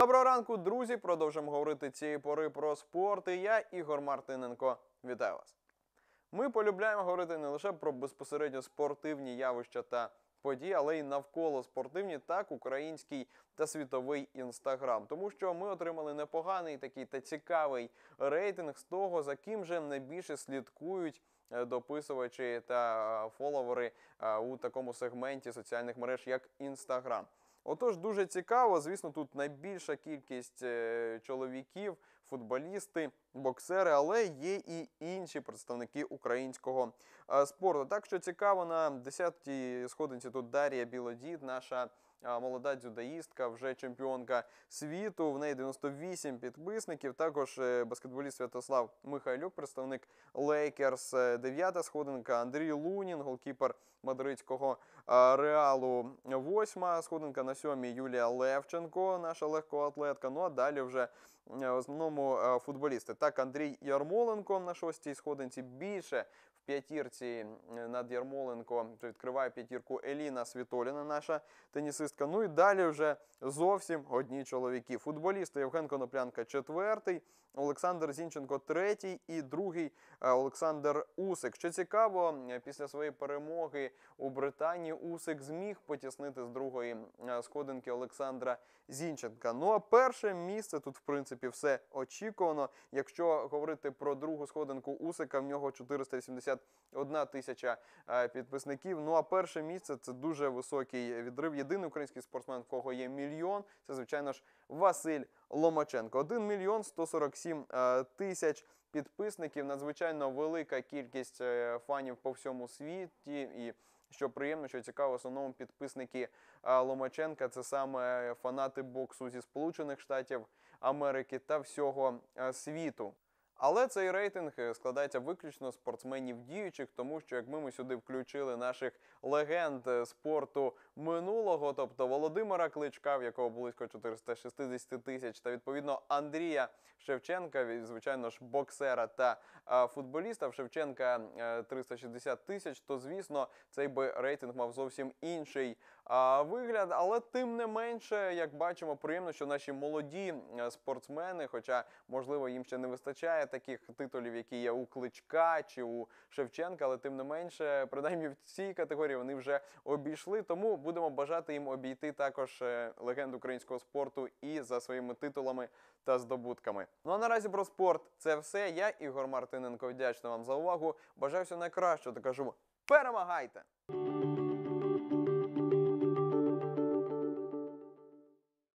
Доброго ранку, друзі! Продовжимо говорити цієї пори про спорт. І Я Ігор Мартиненко. Вітаю вас! Ми полюбляємо говорити не лише про безпосередньо спортивні явища та події, але й навколо спортивні, так український та світовий інстаграм. Тому що ми отримали непоганий такий та цікавий рейтинг з того, за ким же найбільше слідкують. Е, дописувачі та е, фоловери е, у такому сегменті соціальних мереж, як Інстаграм. Отож, дуже цікаво, звісно, тут найбільша кількість е, чоловіків, футболісти, боксери, але є і інші інші представники українського е, спорту. Так що цікаво, на 10-й сходинці тут Дар'я Білодід, наша. Е, молода дзюдаїстка, вже чемпіонка світу. В неї 98 підписників. Також е, баскетболіст Святослав Михайлюк, представник Лейкерс, 9-та, сходинка. Андрій Лунін, голкіпер мадридського реалу. Восьма сходинка на сьомій Юлія Левченко, наша легкоатлетка. Ну а далі вже в основному футболісти. Так, Андрій Ярмоленко на шостій сходинці більше в п'ятірці над Ярмоленко відкриває п'ятірку Еліна Світоліна, наша тенісистка. Ну і далі вже зовсім одні чоловіки. Футболісти Євген Коноплянка, четвертий, Олександр Зінченко, третій і другий е, Олександр Усик. Що цікаво, після своєї перемоги у Британії Усик зміг потіснити з другої е, сходинки Олександра Зінченка. Ну а перше місце тут, в принципі, все очікувано. Якщо говорити про другу сходинку Усика в нього 481 тисяча е, підписників. Ну а перше місце це дуже високий відрив. Єдиний український спортсмен, в кого є мільйон. Це звичайно ж Василь Ломаченко. 1 мільйон 147 е, тисяч. Підписників надзвичайно велика кількість е, фанів по всьому світі, і що приємно, що цікаво, в основному підписники Ломаченка це саме фанати боксу зі Сполучених Штатів Америки та всього світу. Але цей рейтинг е, складається виключно спортсменів діючих, тому що якби ми сюди включили наших легенд е, спорту минулого, тобто Володимира Кличка, в якого близько 460 тисяч, та відповідно Андрія Шевченка, звичайно ж, боксера та футболіста в Шевченка 360 е, тисяч, то звісно, цей би рейтинг мав зовсім інший вигляд. Але тим не менше, як бачимо, приємно, що наші молоді спортсмени, хоча можливо їм ще не вистачає таких титулів, які є у Кличка чи у Шевченка, але тим не менше, принаймні в цій категорії вони вже обійшли. Тому будемо бажати їм обійти також е, легенд українського спорту і за своїми титулами та здобутками. Ну а наразі про спорт це все. Я Ігор Мартиненко вдячний вам за увагу. Бажаю всього найкращого та кажу перемагайте!